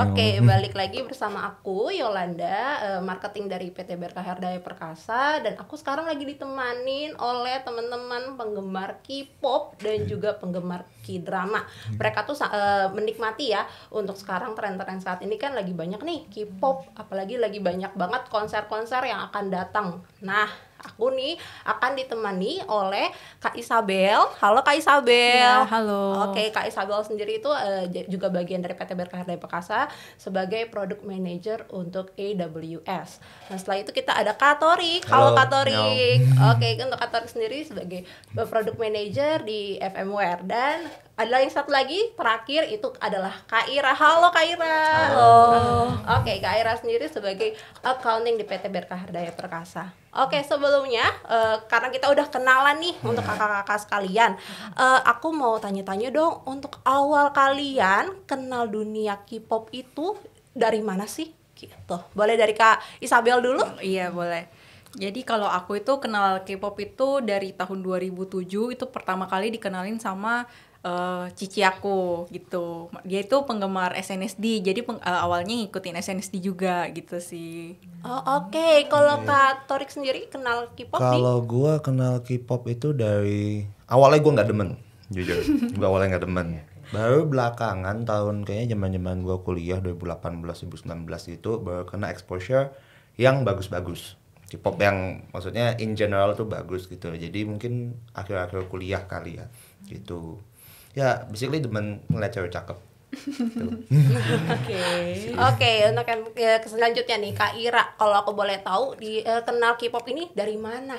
Oke, okay, balik lagi bersama aku Yolanda, eh, marketing dari PT Berkah Herdaya Perkasa dan aku sekarang lagi ditemanin oleh teman-teman penggemar K-pop dan juga penggemar K-drama. Hmm. Mereka tuh uh, menikmati ya untuk sekarang tren-tren saat ini kan lagi banyak nih K-pop, apalagi lagi banyak banget konser-konser yang akan datang. Nah, aku nih akan ditemani oleh Kak Isabel. Halo Kak Isabel. Ya, halo. Oke, Kak Isabel sendiri itu uh, juga bagian dari PT Berkah Hardaya Perkasa sebagai product manager untuk AWS. Nah, setelah itu kita ada Kak Torik. Halo, halo Kak ya Oke, untuk Kak Torik sendiri sebagai product manager di FMware dan ada yang satu lagi terakhir itu adalah Kaira. Halo Kaira. Halo. Oke, okay, Kaira sendiri sebagai accounting di PT Berkahardaya Perkasa. Oke, okay, sebelumnya uh, karena kita udah kenalan nih iya. untuk kakak-kakak sekalian, uh, aku mau tanya-tanya dong untuk awal kalian kenal dunia K-pop itu dari mana sih? Gitu. Boleh dari Kak Isabel dulu? Oh, iya, boleh. Jadi kalau aku itu kenal K-pop itu dari tahun 2007 itu pertama kali dikenalin sama uh, cici aku gitu dia itu penggemar SNSD jadi peng, uh, awalnya ngikutin SNSD juga gitu sih oh oke okay. kalau kak Torik sendiri kenal K-pop kalau gue kenal K-pop itu dari awalnya gue nggak demen jujur gue awalnya nggak demen baru belakangan tahun kayaknya zaman zaman gue kuliah 2018 2019 itu baru kena exposure yang bagus-bagus K-pop yang maksudnya in general tuh bagus gitu jadi mungkin akhir-akhir kuliah kali ya gitu ya basically demen ngeliat cewek cakep gitu. Oke. Oke, untuk yang ya, selanjutnya nih Kak Ira, kalau aku boleh tahu di uh, kenal K-pop ini dari mana?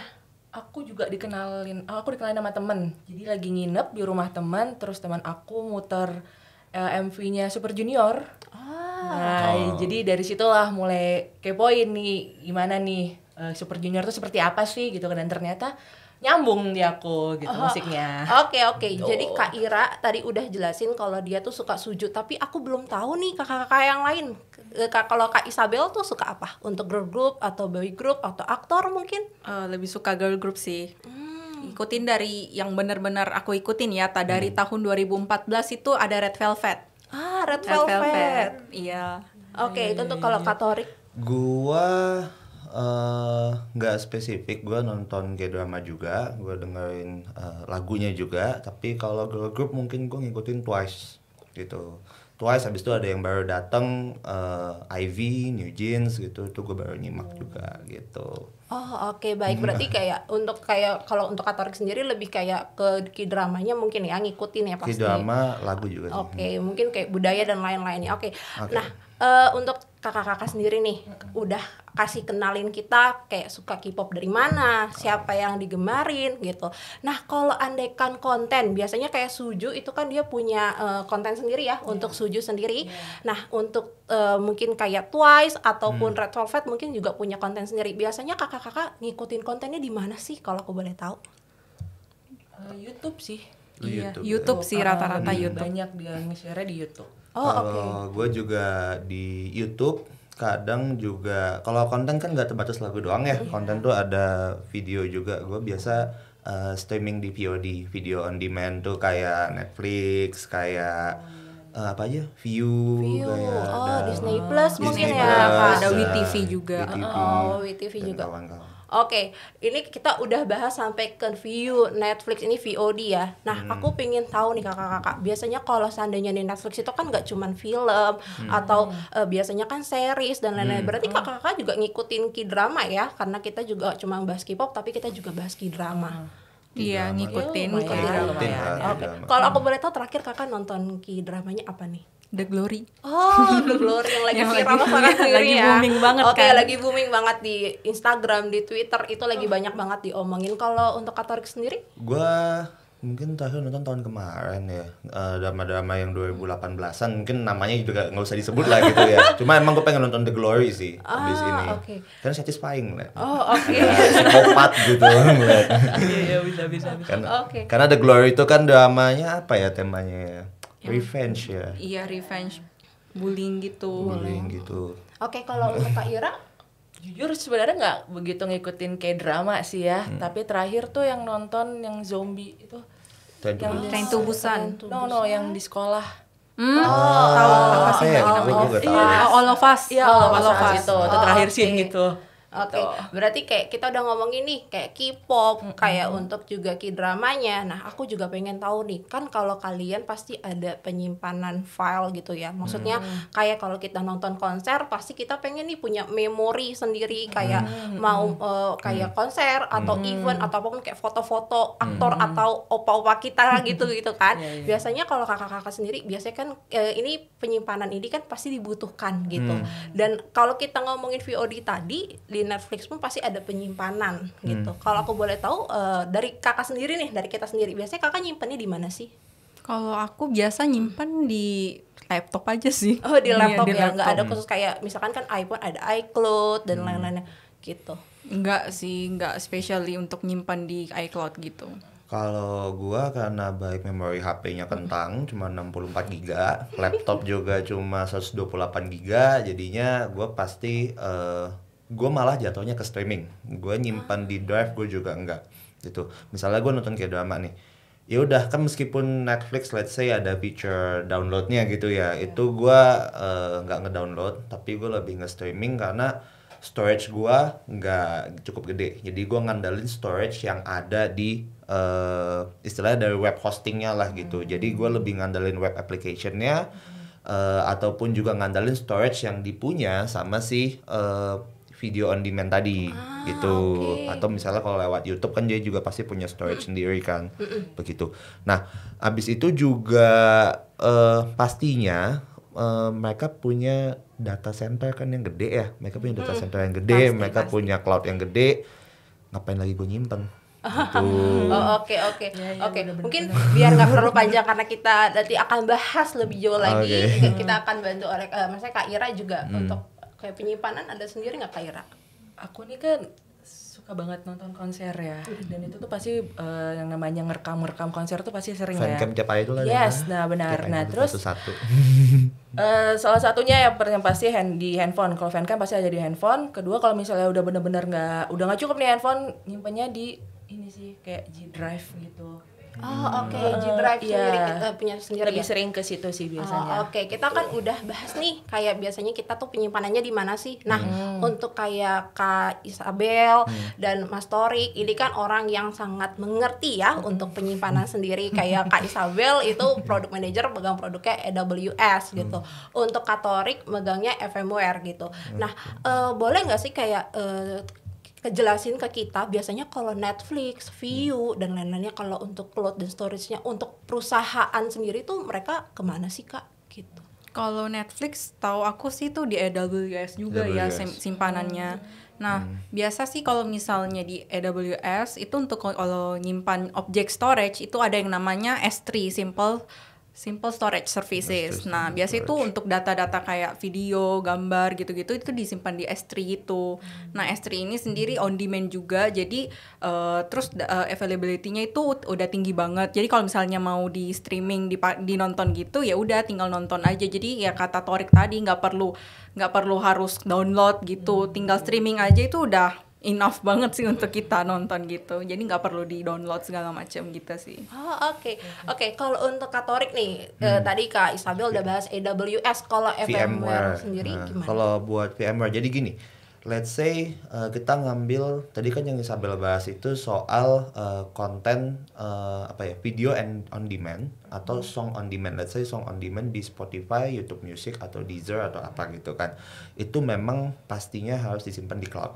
Aku juga dikenalin, oh, aku dikenalin sama temen. Jadi lagi nginep di rumah teman, terus teman aku muter uh, eh, MV-nya Super Junior. Ah. Nah, oh. jadi dari situlah mulai kepoin nih gimana nih uh, Super Junior itu seperti apa sih gitu kan. dan ternyata nyambung di aku gitu oh, musiknya. Oke okay, oke. Okay. Gitu. Jadi Kak Ira tadi udah jelasin kalau dia tuh suka sujud, tapi aku belum tahu nih kakak-kakak yang lain. kalau Kak Isabel tuh suka apa? Untuk girl group atau boy group atau aktor mungkin? Uh, lebih suka girl group sih. Hmm ikutin dari yang benar-benar aku ikutin ya tak dari hmm. tahun 2014 itu ada Red Velvet ah Red, Red Velvet. Velvet iya oke okay, itu tuh kalau katorik. gua Eh, nggak uh, spesifik gue nonton kayak drama juga gue dengerin uh, lagunya juga tapi kalau girl group mungkin gue ngikutin Twice gitu Twice habis itu ada yang baru dateng uh, eh, Ivy New Jeans gitu itu gue baru nyimak hmm. juga gitu Oh oke okay, baik mm-hmm. berarti kayak untuk kayak kalau untuk Katorik sendiri lebih kayak ke k-dramanya mungkin ya ngikutin ya pasti. k-drama lagu juga. Oke okay, mungkin kayak budaya dan lain-lainnya. Oke. Okay. Okay. Nah uh, untuk kakak-kakak sendiri nih udah kasih kenalin kita kayak suka K-pop dari mana, siapa yang digemarin gitu. Nah, kalau andaikan konten biasanya kayak Suju itu kan dia punya uh, konten sendiri ya yeah. untuk Suju sendiri. Yeah. Nah, untuk uh, mungkin kayak Twice ataupun hmm. Red Velvet mungkin juga punya konten sendiri. Biasanya kakak-kakak ngikutin kontennya di mana sih kalau aku boleh tahu? Eh, YouTube sih. YouTube, oh, iya, YouTube, sih oh, rata-rata oh, iya. YouTube. Banyak dia nge-share di YouTube Oh, kalau okay. gue juga di YouTube kadang juga kalau konten kan nggak terbatas lagu doang ya iya. konten tuh ada video juga gue biasa uh, streaming di VOD video on demand tuh kayak Netflix kayak uh, apa aja view, view. oh, ada Disney Plus mungkin ya, Disney ya Plus, ada WeTV juga WeTV oh, WeTV juga kawan-kawan Oke, okay, ini kita udah bahas sampai ke view Netflix ini VOD ya. Nah, hmm. aku pingin tahu nih kakak-kakak. Biasanya kalau seandainya di Netflix itu kan nggak cuma film hmm. atau uh, biasanya kan series dan lain-lain. Hmm. Berarti hmm. kakak-kakak juga ngikutin k-drama ya? Karena kita juga cuma bahas k-pop, tapi kita juga bahas k-drama. Hmm. Iya, hmm. ngikutin k oh, ya. Oke. Kalau aku hmm. boleh tahu terakhir kakak nonton k-dramanya apa nih? The Glory. Oh, The Glory yang lagi yang viral banget ya. Lagi ya. booming banget Oke, okay, kan? lagi booming banget di Instagram, di Twitter itu lagi oh. banyak banget diomongin. Kalau untuk Katolik sendiri? Gua mungkin terakhir nonton tahun kemarin ya drama eh, drama-drama yang 2018an mungkin namanya juga nggak usah disebut lah gitu ya cuma emang gue pengen nonton The Glory sih oh, ah, di sini okay. karena satisfying lah oh oke okay. Iya, psikopat gitu iya iya bisa bisa, bisa. Karena, okay. karena The Glory itu kan dramanya apa ya temanya ya yang, revenge ya iya revenge bullying gitu bullying gitu oke okay, kalau untuk kak Ira jujur sebenarnya nggak begitu ngikutin kayak drama sih ya hmm. tapi terakhir tuh yang nonton yang zombie itu yang Train to Busan no no yang di sekolah hmm. oh, oh tahu apa sih ya, all, of, all of us ya yeah, all, all of us itu oh, terakhir okay. sih gitu Gitu. Oke, okay. berarti kayak kita udah ngomongin nih kayak K-pop, mm-hmm. kayak untuk juga K-dramanya. Nah, aku juga pengen tahu nih, kan kalau kalian pasti ada penyimpanan file gitu ya. Maksudnya mm. kayak kalau kita nonton konser pasti kita pengen nih punya memori sendiri kayak mm. mau uh, kayak konser atau mm. event atau apapun kayak foto-foto aktor mm. atau opa-opa kita gitu gitu kan. yeah, yeah. Biasanya kalau kakak-kakak sendiri biasanya kan eh, ini penyimpanan ini kan pasti dibutuhkan gitu. Mm. Dan kalau kita ngomongin VOD tadi Netflix pun pasti ada penyimpanan hmm. gitu. Kalau aku boleh tahu uh, dari kakak sendiri nih, dari kita sendiri biasanya kakak nyimpannya di mana sih? Kalau aku biasa nyimpan di laptop aja sih. Oh, di iya, laptop iya, ya. Nggak ada khusus kayak misalkan kan iPhone ada iCloud dan hmm. lain-lainnya gitu. Nggak sih, nggak specially untuk nyimpan di iCloud gitu. Kalau gua karena baik memori HP-nya kentang cuma 64 giga, laptop juga cuma 128 giga, jadinya gua pasti uh, gue malah jatuhnya ke streaming gue nyimpan di drive gue juga enggak gitu misalnya gue nonton kayak drama nih ya udah kan meskipun Netflix let's say ada feature downloadnya gitu ya yeah. itu gue uh, ngedownload tapi gue lebih nge streaming karena storage gue nggak cukup gede jadi gue ngandelin storage yang ada di uh, istilahnya dari web hostingnya lah gitu mm. jadi gue lebih ngandelin web applicationnya mm. uh, ataupun juga ngandelin storage yang dipunya sama si uh, video on demand tadi ah, gitu okay. atau misalnya kalau lewat YouTube kan dia juga pasti punya storage mm. sendiri kan begitu nah abis itu juga uh, pastinya uh, mereka punya data center kan yang gede ya mereka punya data center yang gede pasti, mereka pasti. punya cloud yang gede ngapain lagi gue nyimpen gitu. oh, Oke oke ya, ya, oke. Mungkin biar nggak perlu panjang karena kita nanti akan bahas lebih jauh lagi. Okay. Kita akan bantu oleh, uh, maksudnya Kak Ira juga hmm. untuk kayak penyimpanan ada sendiri nggak Kaira? Aku nih kan suka banget nonton konser ya dan itu tuh pasti uh, yang namanya ngerekam ngerekam konser tuh pasti sering Fan ya tiap hari itu lah yes nah benar nah terus satu, -satu. uh, salah satunya yang, yang pasti hand, di handphone kalau fancam pasti aja di handphone kedua kalau misalnya udah bener-bener nggak -bener udah nggak cukup nih handphone nyimpannya di ini sih kayak G Drive gitu Oh oke, okay. G Drive yeah. sendiri iya. kita punya sendiri. Lebih ya? sering ke situ sih oh, biasanya. Oh, oke, okay. kita kan gitu. udah bahas nih kayak biasanya kita tuh penyimpanannya di mana sih? Nah, hmm. untuk kayak Kak Isabel hmm. dan Mas Torik ini kan orang yang sangat mengerti ya hmm. untuk penyimpanan sendiri kayak Kak Isabel itu produk manager pegang produknya AWS gitu. Hmm. Untuk Kak Torik megangnya FMware gitu. Hmm. Nah, uh, boleh nggak sih kayak uh, kejelasin ke kita biasanya kalau Netflix, View hmm. dan lain-lainnya kalau untuk cloud dan storage-nya untuk perusahaan sendiri tuh mereka kemana sih kak gitu? Kalau Netflix tahu aku sih tuh di AWS juga AWS. ya simpanannya. Hmm. Nah hmm. biasa sih kalau misalnya di AWS itu untuk kalau nyimpan objek storage itu ada yang namanya S3 simple Simple storage services. Nah, biasa itu untuk data-data kayak video, gambar gitu-gitu itu disimpan di S3 itu. Hmm. Nah, S3 ini sendiri on demand juga. Jadi uh, terus uh, availability-nya itu udah tinggi banget. Jadi kalau misalnya mau di streaming, di nonton gitu ya udah tinggal nonton aja. Jadi ya kata Torik tadi nggak perlu nggak perlu harus download gitu, hmm. tinggal streaming aja itu udah enough banget sih untuk kita nonton gitu jadi nggak perlu di download segala macam gitu sih oh oke okay. oke okay, kalau untuk katorik nih eh, hmm. eh, tadi kak Isabel udah bahas AWS kalau VMware sendiri nah, gimana kalau buat VMware jadi gini let's say uh, kita ngambil tadi kan yang Isabel bahas itu soal eh, konten uh, apa ya video and on demand atau hmm. song on demand let's say song on demand di Spotify, YouTube Music atau Deezer atau apa gitu kan itu memang pastinya harus disimpan di cloud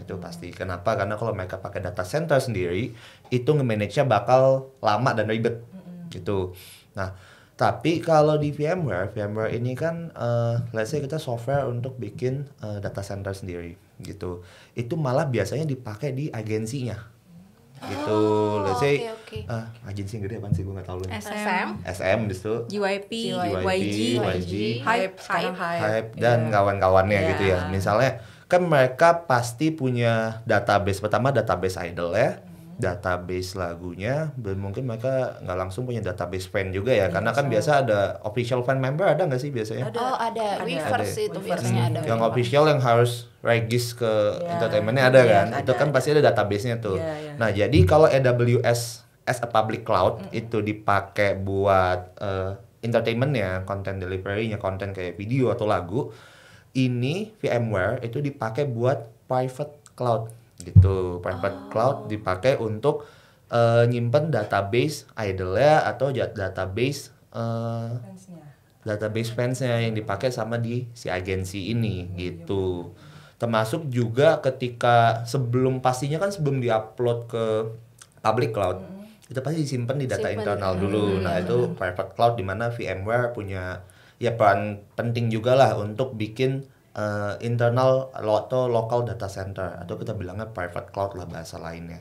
itu pasti kenapa karena kalau mereka pakai data center sendiri itu nge-manage-nya bakal lama dan ribet mm-hmm. gitu nah tapi kalau di VMware VMware ini kan uh, let's say kita software untuk bikin uh, data center sendiri gitu itu malah biasanya dipakai di agensinya gitu oh, let's say okay, okay. Uh, eh, agensi gede apa sih gue gak tau loh SM SM itu JYP JYP YG, YG, YG Hype Hype Hype dan yeah. kawan-kawannya yeah. gitu ya iya. misalnya kan mereka pasti punya database pertama database idol ya database lagunya dan mungkin mereka nggak langsung punya database fan juga ya, ya karena kan biasa iya. ada official fan member ada nggak sih biasanya ada, oh ada, ada. ada. itu biasanya hmm. ada yang official yang harus regis ke ya. entertainmentnya ada ya, kan ada. itu kan pasti ada databasenya tuh ya, ya. nah jadi kalau AWS as a public cloud -hmm. itu dipakai buat uh, entertainmentnya konten deliverynya konten kayak video atau lagu ini VMware itu dipakai buat private cloud gitu. Private oh. cloud dipakai untuk uh, nyimpen database idle-nya atau database uh, fansnya. database fansnya yang dipakai sama di si agensi ini hmm, gitu. Iya. Termasuk juga ketika sebelum pastinya kan sebelum diupload ke public cloud hmm. itu pasti disimpan di data Simpen. internal dulu. Hmm, nah, iya. itu private cloud di mana VMware punya ya peran penting juga lah untuk bikin uh, internal atau local data center atau kita bilangnya private cloud lah bahasa lainnya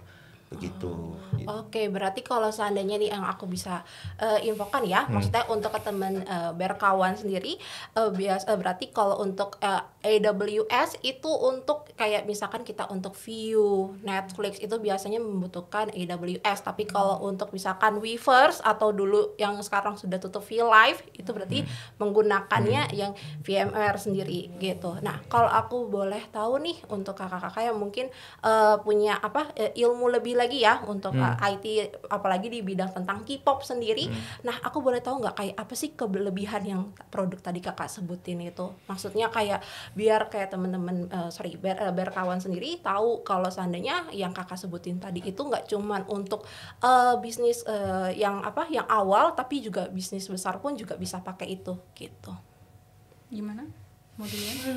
begitu. Hmm. Oke, okay, berarti kalau seandainya nih yang eh, aku bisa uh, infokan ya, hmm. maksudnya untuk ke teman uh, eh, berkawan sendiri, uh, bias, uh, berarti kalau untuk uh, AWS itu untuk kayak misalkan kita untuk view Netflix itu biasanya membutuhkan AWS, tapi hmm. kalau untuk misalkan Weverse atau dulu yang sekarang sudah tutup Live itu berarti hmm. menggunakannya hmm. yang VMware sendiri gitu. Nah, kalau aku boleh tahu nih untuk kakak-kakak yang mungkin uh, punya apa ilmu lebih lagi ya untuk hmm. uh, eh, IT apalagi di bidang tentang K-pop sendiri. Hmm. Nah, aku boleh tahu nggak kayak apa sih kelebihan yang produk tadi Kakak sebutin itu? Maksudnya kayak biar kayak teman-teman uh, eh, sorry biar, uh, biar kawan sendiri tahu kalau seandainya yang Kakak sebutin tadi itu nggak cuman untuk uh, bisnis uh, yang apa yang awal tapi juga bisnis besar pun juga bisa pakai itu gitu. Gimana? Oke,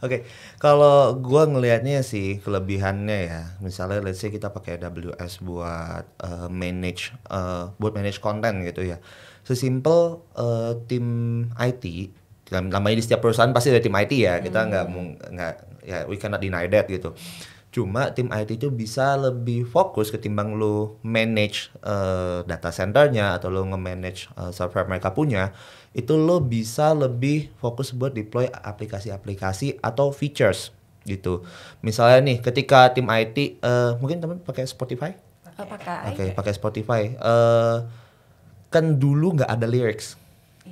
okay. kalau gua ngelihatnya sih kelebihannya ya, misalnya let's say kita pakai AWS buat uh, manage uh, buat manage konten gitu ya. Sesimpel uh, tim IT, namanya di setiap perusahaan pasti ada tim IT ya. Kita hmm. nggak hmm. nggak ya we cannot deny that gitu. Cuma tim IT itu bisa lebih fokus ketimbang lu manage uh, data centernya atau lu nge-manage uh, software mereka punya, itu lo bisa lebih fokus buat deploy aplikasi-aplikasi atau features gitu. Misalnya nih ketika tim IT uh, eh, mungkin teman pakai Spotify? Pakai. Oke, okay, pakai Spotify. Uh, kan dulu nggak ada lyrics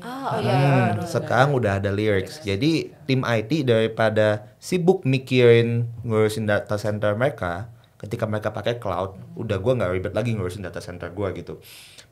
Oh, hmm, iya, iya, iya, sekarang udah ada lyrics. Jadi tim IT daripada sibuk mikirin ngurusin data center mereka, ketika mereka pakai cloud, udah gue nggak ribet lagi ngurusin data center gue gitu.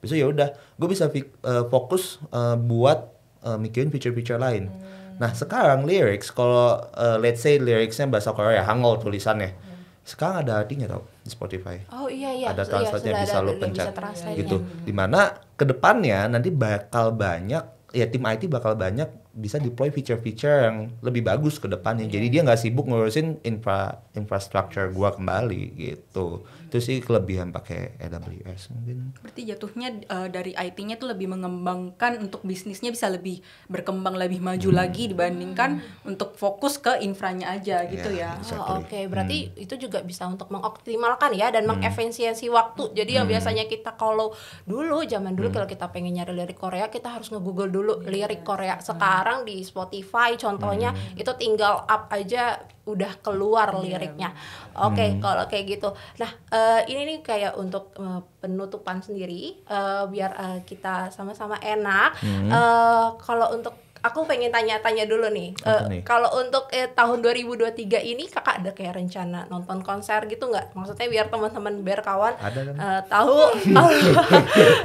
Besok ya udah, gue bisa uh, fokus uh, buat uh, mikirin feature-feature lain. Hmm. Nah sekarang lyrics, kalau uh, let's say lyricsnya bahasa Korea, Hangul tulisannya. Hmm sekarang ada artinya tau di Spotify. Oh iya iya. Ada translate-nya iya, bisa ada, lo pencet bisa gitu. Hmm. Dimana kedepannya nanti bakal banyak ya tim IT bakal banyak bisa deploy feature-feature yang lebih bagus ke depannya. Jadi dia nggak sibuk ngurusin infra infrastructure gua kembali gitu. terus sih kelebihan pakai AWS mungkin. Berarti jatuhnya uh, dari IT-nya tuh lebih mengembangkan untuk bisnisnya bisa lebih berkembang lebih maju hmm. lagi dibandingkan hmm. untuk fokus ke infranya aja gitu ya. ya. Exactly. Oh, oke. Okay. Hmm. Berarti hmm. itu juga bisa untuk mengoptimalkan ya dan hmm. mengefisiensi waktu. Jadi ya hmm. yang biasanya kita kalau dulu zaman dulu hmm. kalau kita pengen nyari lirik Korea kita harus nge-google dulu lirik iya. Korea sekarang sekarang di Spotify contohnya hmm. itu tinggal up aja udah keluar iya, liriknya. Oke, okay, hmm. kalau kayak gitu. Nah, uh, ini nih kayak untuk uh, penutupan sendiri uh, biar uh, kita sama-sama enak. Hmm. Uh, kalau untuk aku pengen tanya-tanya dulu nih. uh, nih? Kalau untuk eh, tahun 2023 ini kakak ada kayak rencana nonton konser gitu nggak? Maksudnya biar teman-teman biar kawan ada, kan? uh, tahu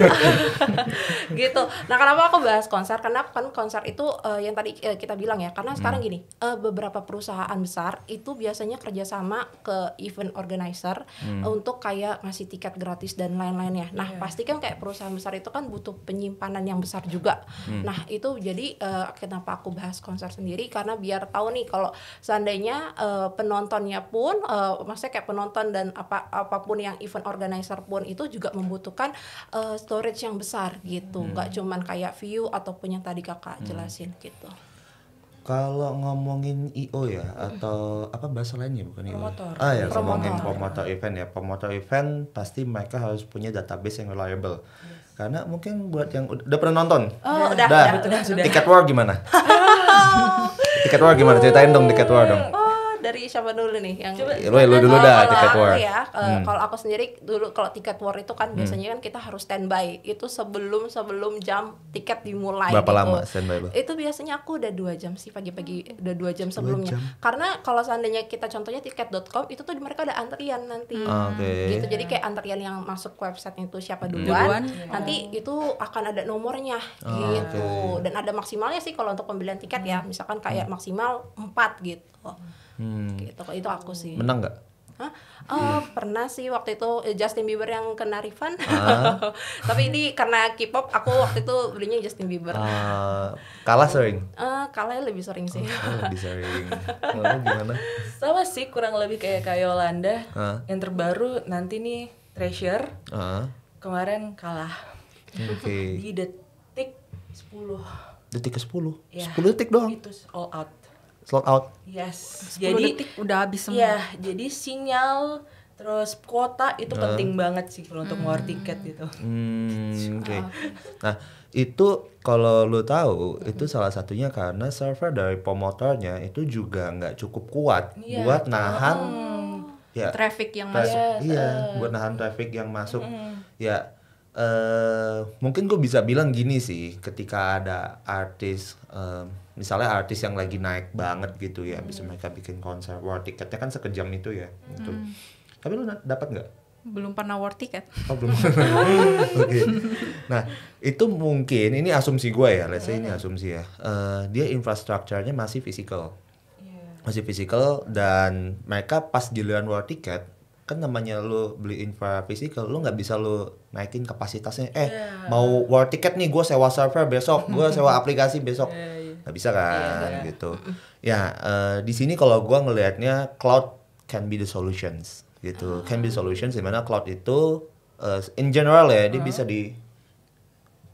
gitu. Nah kenapa aku bahas konser? Karena kan konser itu uh, yang tadi uh, kita bilang ya. Karena hmm. sekarang gini uh, beberapa perusahaan besar itu biasanya kerjasama ke event organizer hmm. untuk kayak ngasih tiket gratis dan lain-lainnya. Nah yeah. pasti kan kayak perusahaan besar itu kan butuh penyimpanan yang besar juga. Hmm. Nah itu jadi uh, kenapa aku bahas konser sendiri karena biar tahu nih kalau seandainya uh, penontonnya pun uh, maksudnya kayak penonton dan apa apapun yang event organizer pun itu juga membutuhkan uh, storage yang besar gitu hmm. cuman kayak view ataupun yang tadi kakak hmm. jelasin gitu kalau ngomongin IO ya atau apa bahasa lainnya bukan IO? Ya? Promotor. Ah ya, promotor. ngomongin promotor event ya. Promotor event pasti mereka harus punya database yang reliable. hmm. Karena mungkin buat yang udah, udah pernah nonton. Oh, udah. Udah, udah, udah, kan udah. Tiket War gimana? Tiket War gimana? Ceritain dong Tiket War dong. Oh dari siapa dulu nih yang Coba, lu, dulu dah tiket war. Ya, eh, hmm. kalau aku sendiri dulu kalau tiket war itu kan hmm. biasanya kan kita harus standby itu sebelum sebelum jam tiket dimulai. Berapa gitu. lama standby lu? Itu biasanya aku udah dua jam sih pagi-pagi udah dua jam sebelumnya. Jam. Karena kalau seandainya kita contohnya tiket.com itu tuh mereka ada antrian nanti. Hmm. Ah, okay. Gitu. Jadi kayak antrian yang masuk ke website itu siapa hmm. duluan, duluan. nanti oh. itu akan ada nomornya oh, gitu. Okay. Dan ada maksimalnya sih kalau untuk pembelian tiket ya, misalkan kayak hmm. maksimal empat gitu hmm. gitu itu aku sih menang nggak Hah? Oh, hmm. pernah sih waktu itu eh, Justin Bieber yang kena refund. Ah. Tapi ini karena K-pop aku waktu itu belinya Justin Bieber. Uh, kalah sering? Uh, kalah ya lebih sering sih. Oh, lebih sering. Lalu gimana? Sama sih kurang lebih kayak kayak Yolanda. Uh. Yang terbaru nanti nih Treasure. Uh. Ah. Kemarin kalah. Okay. Di detik sepuluh Detik ke sepuluh Ya. detik doang. Itu all out. Slot out. Yes. 10 jadi detik udah habis semua. Iya. jadi sinyal terus kuota itu uh. penting banget sih kalau untuk hmm. tiket gitu. Hmm, oke. Okay. Nah, itu kalau lu tahu hmm. itu salah satunya karena server dari pemotornya itu juga nggak cukup kuat yeah. buat nahan oh. ya traffic yang masuk. Iya, buat nahan traffic yang masuk. Mm. Ya Uh, mungkin gue bisa bilang gini sih ketika ada artis uh, misalnya artis yang lagi naik banget gitu ya hmm. bisa mereka bikin konser war tiketnya kan sekejam itu ya gitu. hmm. Itu. tapi lu dapat nggak belum pernah war tiket oh belum okay. nah itu mungkin ini asumsi gue ya let's say yeah. ini iya. asumsi ya uh, dia infrastrukturnya masih physical iya. masih fisikal dan mereka pas giliran war tiket kan namanya lu beli infra physical lu nggak bisa lu naikin kapasitasnya eh yeah. mau war ticket nih gue sewa server besok gue sewa aplikasi besok iya, iya. nggak yeah, yeah. bisa kan yeah, yeah. gitu ya uh, di sini kalau gue ngelihatnya cloud can be the solutions gitu can be the solutions dimana cloud itu uh, in general ya uh dia uh-huh. bisa di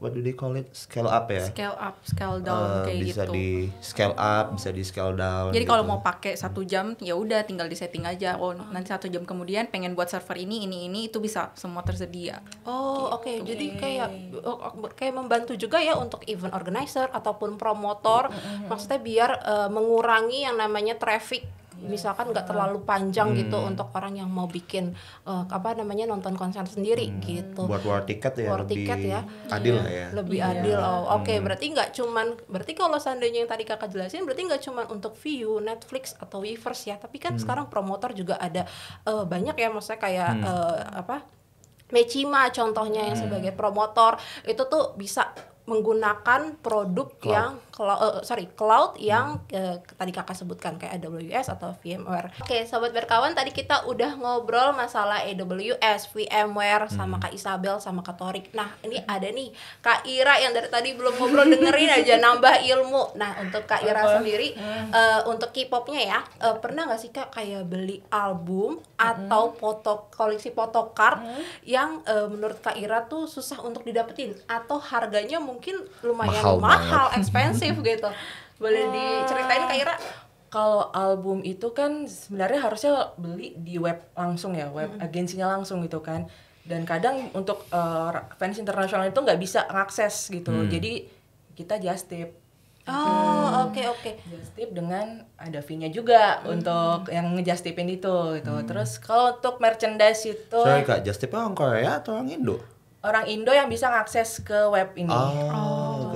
what do they call it scale up ya scale up scale down uh, kayak bisa gitu bisa di scale up bisa di scale down jadi gitu. kalau mau pakai satu jam ya udah tinggal di setting aja oh nanti satu jam kemudian pengen buat server ini ini ini itu bisa semua tersedia oh gitu. oke okay. jadi kayak oh, oh, kayak membantu juga ya untuk event organizer ataupun promotor -hmm. maksudnya biar uh, mengurangi yang namanya traffic misalkan nggak terlalu panjang hmm. gitu untuk orang yang mau bikin uh, apa namanya nonton konser sendiri hmm. gitu. Buat war tiket ya war lebih tiket ya. adil iya, lah ya. Lebih iya. adil. Oh, Oke, okay, hmm. berarti nggak cuman berarti kalau seandainya yang tadi Kakak jelasin berarti nggak cuman untuk view Netflix atau Weverse ya, tapi kan hmm. sekarang promotor juga ada uh, banyak ya maksudnya kayak hmm. uh, apa? Mecima contohnya yang hmm. sebagai promotor itu tuh bisa menggunakan produk Club. yang cloud, uh, sorry cloud hmm. yang uh, tadi kakak sebutkan kayak AWS atau VMware. Oke, okay, sobat berkawan tadi kita udah ngobrol masalah AWS, VMware hmm. sama Kak Isabel sama Kak Torik. Nah, ini ada nih Kak Ira yang dari tadi belum ngobrol dengerin aja nambah ilmu. Nah, untuk Kak Ira Apa? sendiri uh, untuk K-popnya ya, uh, pernah nggak sih Kak kayak beli album atau foto koleksi photocard hmm. yang uh, menurut Kak Ira tuh susah untuk didapetin atau harganya mungkin lumayan mahal, mahal expensive eksklusif hmm. gitu boleh diceritain Kak Ira kalau album itu kan sebenarnya harusnya beli di web langsung ya web -hmm. agensinya langsung gitu kan dan kadang untuk uh, fans internasional itu nggak bisa ngakses gitu hmm. jadi kita just tip Oh oke hmm. oke. Okay, okay. Just tip dengan ada fee-nya juga hmm. untuk yang ngejust tipin itu gitu. Hmm. Terus kalau untuk merchandise itu Sorry Kak, just tip orang Korea ya atau orang Indo? Orang Indo yang bisa ngakses ke web ini. Oh, oh oke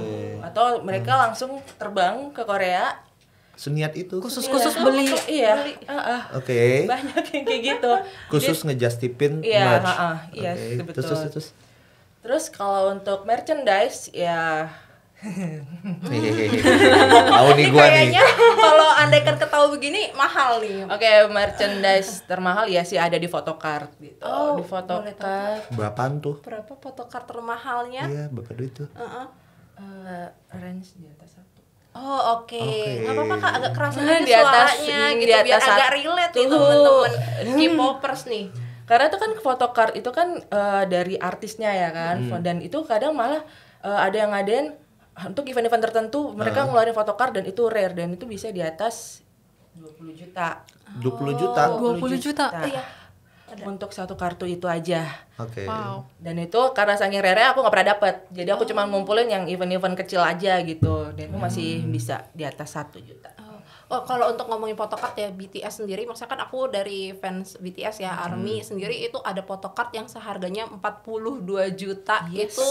atau mereka hmm. langsung terbang ke Korea seniat itu kan? khusus iya. oh, khusus iya. beli oh, iya Uh, uh. oke okay. banyak yang kayak gitu khusus ngejustipin iya merch. Uh, uh, iya okay. betul terus, terus, terus. terus kalau untuk merchandise ya tahu nih gua nih kalau andai kan ketahu begini mahal nih oke okay, merchandise termahal ya sih ada di photocard gitu oh, di photocard berapa tuh berapa photocard termahalnya iya berapa duit tuh uh -uh. Eh, range di atas satu Oh oke, okay. okay. nggak apa-apa kak agak keras nah, di atas, gitu di atas biar agak relate nih temen-temen K-popers nih. Karena itu kan photocard itu kan uh, dari artisnya ya kan, hmm. dan itu kadang malah uh, ada yang ngadain ah, untuk event-event tertentu mereka uh. ngeluarin photocard dan itu rare dan itu bisa di atas 20 juta. 20 juta. Oh, 20 juta. 20 juta. Iya ada. untuk satu kartu itu aja. Oke. Okay. Wow. Dan itu karena saking rare aku nggak pernah dapet, jadi aku oh. cuma ngumpulin yang event-event kecil aja gitu, dan itu hmm. masih bisa di atas satu juta. Oh oh, kalau untuk ngomongin photocard ya BTS sendiri maksudnya kan aku dari fans BTS ya hmm. ARMY sendiri itu ada photocard yang seharganya 42 juta yes. itu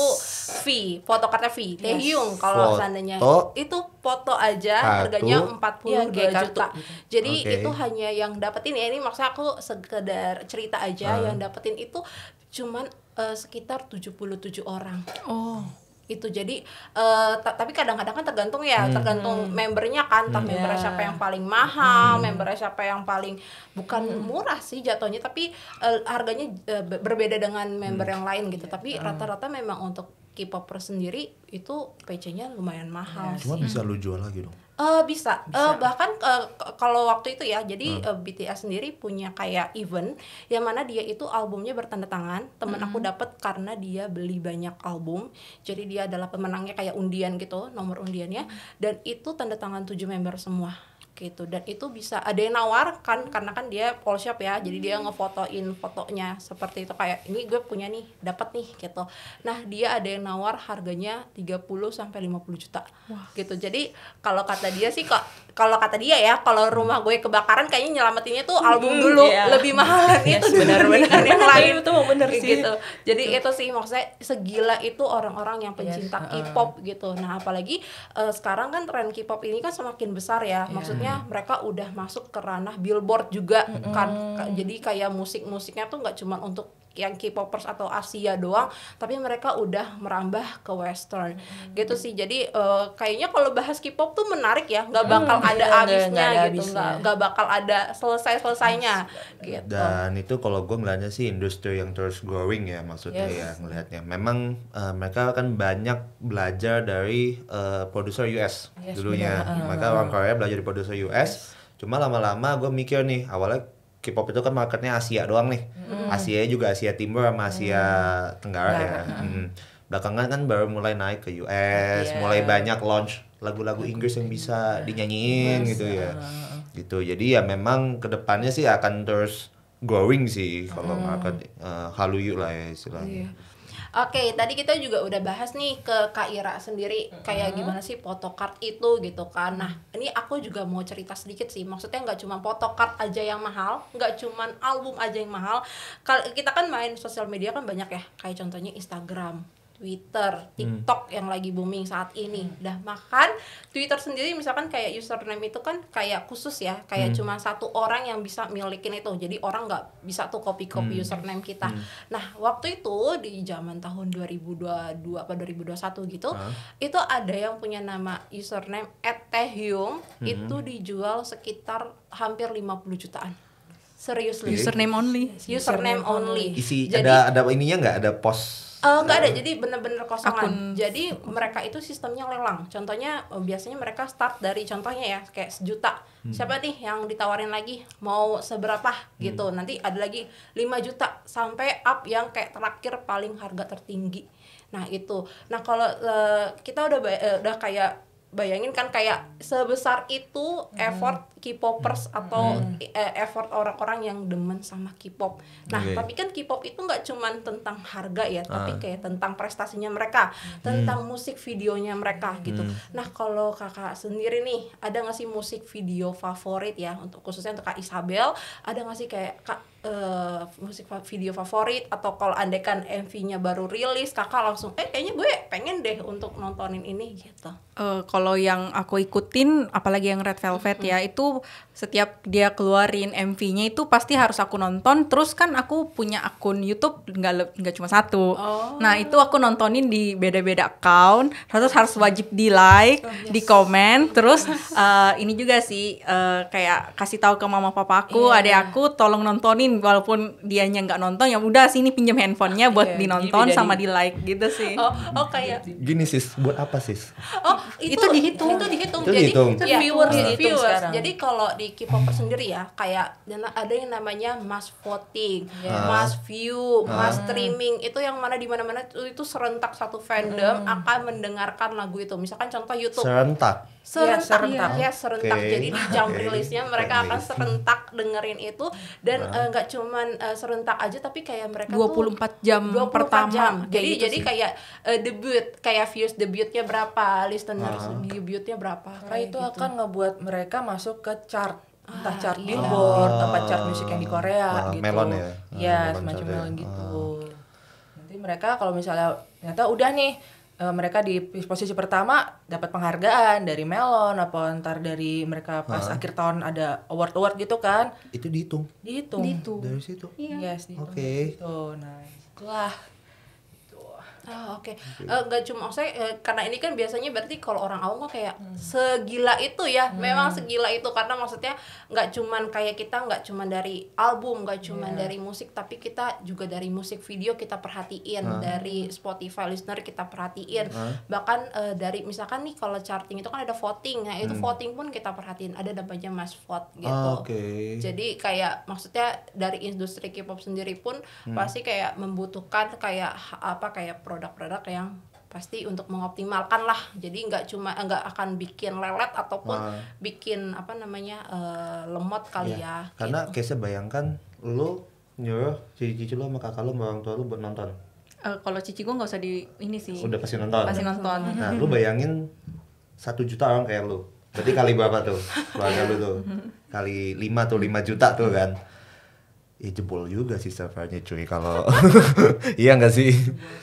fee photocardnya fee yes. Taehyung kalau seandainya itu foto aja Hatu. harganya 42 ya, juta jadi okay. itu hanya yang dapetin ya ini maksudnya aku sekedar cerita aja hmm. yang dapetin itu cuman uh, sekitar 77 orang oh itu jadi uh, tapi kadang-kadang kan tergantung ya hmm. tergantung hmm. membernya kan hmm. membernya iya. siapa yang paling mahal hmm. membernya siapa yang paling bukan hmm. murah sih jatuhnya tapi uh, harganya uh, berbeda dengan member hmm. yang lain gitu tapi hmm. rata-rata memang untuk K-popper sendiri itu PC-nya lumayan mahal ya, sih. Cuma bisa lu jual lagi dong Uh, bisa. Eh, bisa. Uh, bahkan uh, kalau waktu itu ya, jadi hmm. uh, BTS sendiri punya kayak event yang mana dia itu albumnya bertanda tangan. Temen hmm. aku dapat karena dia beli banyak album. Jadi dia adalah pemenangnya kayak undian gitu, nomor undiannya. Hmm. Dan itu tanda tangan tujuh member semua gitu dan itu bisa ada yang nawarkan karena kan dia Polshop ya jadi dia hmm. ngefotoin fotonya seperti itu kayak ini gue punya nih dapat nih gitu nah dia ada yang nawar harganya 30 sampai 50 juta Wah. gitu jadi kalau kata dia sih kok kalau kata dia ya kalau rumah gue kebakaran kayaknya nyelamatinnya tuh album hmm, dulu iya. lebih mahal kan yes, itu benar benar yang iya, lain itu mau bener sih gitu jadi itu. itu sih maksudnya segila itu orang-orang yang pencinta yes. K-pop gitu nah apalagi uh, sekarang kan tren K-pop ini kan semakin besar ya iya. maksudnya akhirnya hmm. mereka udah masuk ke ranah billboard juga kan. hmm. kan jadi kayak musik-musiknya tuh nggak cuma untuk yang K-popers atau Asia doang, tapi mereka udah merambah ke Western. Hmm. Gitu sih. Jadi uh, kayaknya kalau bahas K-pop tuh menarik ya, nggak hmm. bakal hmm, ada habisnya gak, gitu, nggak nggak bakal ada selesai selesainya. Gitu. Dan itu kalau gue ngeliatnya sih industri yang terus growing ya maksudnya yes. ya ngelihatnya. Memang uh, mereka kan banyak belajar dari uh, produser US yes, dulunya. Bener. Mereka orang Korea belajar dari produser US. Yes. Cuma lama-lama gue mikir nih awalnya K-pop itu kan marketnya Asia doang nih. Hmm. Asia juga Asia Timur sama Asia hmm. Tenggara ya. Hmm. Belakangan kan baru mulai naik ke US, yeah. mulai banyak launch lagu-lagu Inggris yang bisa iya. dinyanyiin yes. Iya, gitu ya. Gitu. Jadi ya memang kedepannya sih akan terus growing sih kalau hmm. market uh, Hallyu lah ya istilahnya. Yeah. Oke, okay, tadi kita juga udah bahas nih ke Kak Ira sendiri mm-hmm. kayak gimana sih photocard itu gitu kan. Nah, ini aku juga mau cerita sedikit sih. Maksudnya nggak cuma photocard aja yang mahal, nggak cuma album aja yang mahal. kita kan main sosial media kan banyak ya, kayak contohnya Instagram, Twitter, hmm. TikTok hmm. yang lagi booming saat ini. Hmm. Dah makan Twitter sendiri misalkan kayak username itu kan kayak khusus ya, kayak hmm. cuma satu orang yang bisa milikin itu. Jadi orang nggak bisa tuh copy-copy hmm. username kita. Hmm. Nah, waktu itu di zaman tahun 2022 apa 2021 gitu, huh? itu ada yang punya nama username @tehium hmm. itu dijual sekitar hampir 50 jutaan serius username only username, username only isi Jadi, ada ada ininya nggak ada post Uh, eh, enggak ada, jadi bener-bener kosongan. Akun. Jadi mereka itu sistemnya lelang. Contohnya eh, biasanya mereka start dari contohnya ya kayak sejuta. Hmm. Siapa nih yang ditawarin lagi mau seberapa gitu. hmm. gitu. Nanti ada lagi 5 juta sampai up yang kayak terakhir paling harga tertinggi. Nah, itu. Nah, kalau uh, kita udah uh, udah kayak bayangin kan kayak sebesar itu hmm. effort K-popers hmm. atau hmm. Eh, effort orang-orang yang demen sama K-pop. Nah, okay. tapi kan K-pop itu nggak cuman tentang harga ya, ah. tapi kayak tentang prestasinya mereka, hmm. tentang musik videonya mereka hmm. gitu. Nah, kalau kakak sendiri nih, ada nggak sih musik video favorit ya untuk khususnya untuk Kak Isabel, ada nggak sih kayak Kak uh, musik video favorit atau kalau andaikan MV-nya baru rilis, kakak langsung eh kayaknya gue pengen deh untuk nontonin ini gitu. Uh, kalau yang aku ikutin apalagi yang Red Velvet mm -hmm. ya itu setiap dia keluarin MV-nya itu pasti harus aku nonton terus kan aku punya akun YouTube nggak nggak cuma satu oh. nah itu aku nontonin di beda-beda account terus harus wajib di like oh, yes. di komen terus uh, ini juga sih uh, kayak kasih tahu ke mama papa aku yeah. adik aku tolong nontonin walaupun dianya nggak nonton ya udah sini pinjam handphonenya buat dinonton sama di like gitu sih oh, oh kayak gini sis buat apa sis oh itu, itu Iya. dihitung. Itu dihitung. Itu jadi dihitung. Kan iya, itu ya, viewers, ya. Dihitung viewers. Sekarang. Jadi kalau di k pop sendiri ya, kayak ada yang namanya mass voting, yeah. mass view, ah. mass streaming. Itu yang mana di mana-mana itu serentak satu fandom hmm. akan mendengarkan lagu itu. Misalkan contoh YouTube. Serentak. Serentak. Ya, serentak. Ya, serentak. Okay. Jadi di jam okay. rilisnya mereka okay. akan serentak dengerin itu dan eh, nggak uh, cuman uh, serentak aja tapi kayak mereka 24 jam 24 pertama. Jam. Jadi gitu jadi sih. kayak uh, debut, kayak views debutnya berapa, listeners ah view-nya iya. berapa karena itu gitu. akan ngebuat mereka masuk ke chart entah ah, chart iya. billboard ah, apa chart musik yang di Korea ah, gitu melon ya iya, ah, ya melon semacam melon ya. gitu ah. nanti mereka kalau misalnya ternyata udah nih uh, mereka di posisi pertama dapat penghargaan dari Melon atau ntar dari mereka pas nah. akhir tahun ada award award gitu kan itu dihitung dihitung, dihitung. dari situ iya. yes oke okay. gitu nah itulah Oh, Oke, okay. gitu. uh, nggak cuma saya uh, eh, karena ini kan biasanya berarti kalau orang awam kok kayak hmm. segila itu ya, hmm. memang segila itu karena maksudnya nggak cuman kayak kita nggak cuman dari album, nggak cuman yeah. dari musik, tapi kita juga dari musik video kita perhatiin, hmm. dari Spotify listener kita perhatiin, hmm. bahkan uh, dari misalkan nih kalau charting itu kan ada voting, nah itu hmm. voting pun kita perhatiin, ada namanya mas vote ah, gitu. Oh, okay. Jadi kayak maksudnya dari industri K-pop sendiri pun hmm. pasti kayak membutuhkan kayak apa kayak produk produk-produk yang pasti untuk mengoptimalkan lah jadi nggak cuma eh, nggak akan bikin lelet ataupun nah. bikin apa namanya uh, lemot kali ya, ya karena gitu. case bayangkan lo nyuruh cici-cici lo sama kakak lu sama orang tua lo buat nonton uh, kalau cici gue nggak usah di ini sih udah pasti nonton pasti nonton nah lo bayangin satu juta orang kayak lo berarti kali berapa tuh keluarga lo tuh kali lima tuh lima juta tuh kan ya jebol juga sih servernya cuy kalau iya nggak sih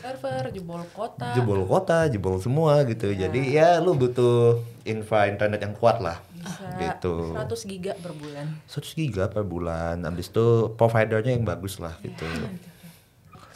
server jebol kota jebol kota jebol semua gitu ya. jadi ya lu butuh infra internet yang kuat lah Bisa gitu 100 giga per bulan 100 giga per bulan abis itu providernya yang bagus lah iya, gitu ya.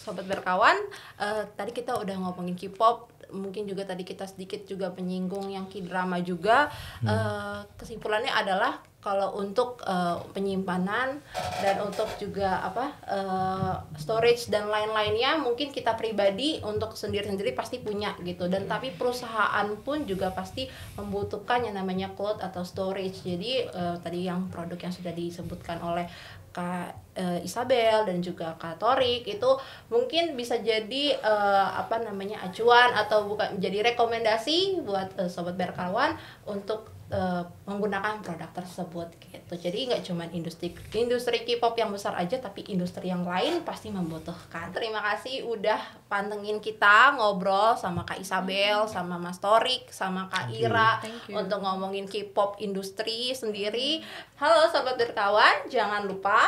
sobat berkawan uh, tadi kita udah ngomongin K-pop mungkin juga tadi kita sedikit juga menyinggung yang K-drama juga hmm. uh, kesimpulannya adalah kalau untuk uh, penyimpanan dan untuk juga apa uh, storage dan lain-lainnya mungkin kita pribadi untuk sendiri-sendiri pasti punya gitu dan iya. tapi perusahaan pun juga pasti membutuhkan yang namanya cloud atau storage jadi uh, tadi yang produk yang sudah disebutkan oleh Kak uh, Isabel dan juga Kak Torik itu mungkin bisa jadi uh, apa namanya acuan atau bukan jadi rekomendasi buat uh, sobat berkawan untuk Eh, menggunakan produk tersebut gitu. Jadi nggak cuma industri industri K-pop yang besar aja tapi industri yang lain pasti membutuhkan. Terima kasih udah pantengin kita ngobrol sama Kak Isabel, hmm. sama Mas Torik, sama Kak Ira untuk ngomongin K-pop industri sendiri. Halo sobat berkawan, jangan lupa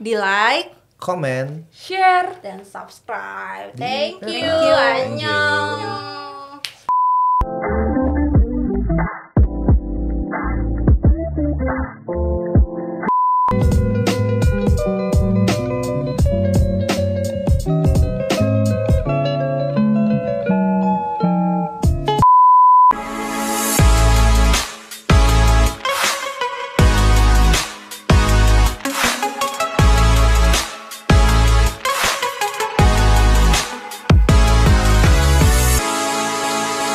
di like, comment, share dan subscribe. Thank you. Thank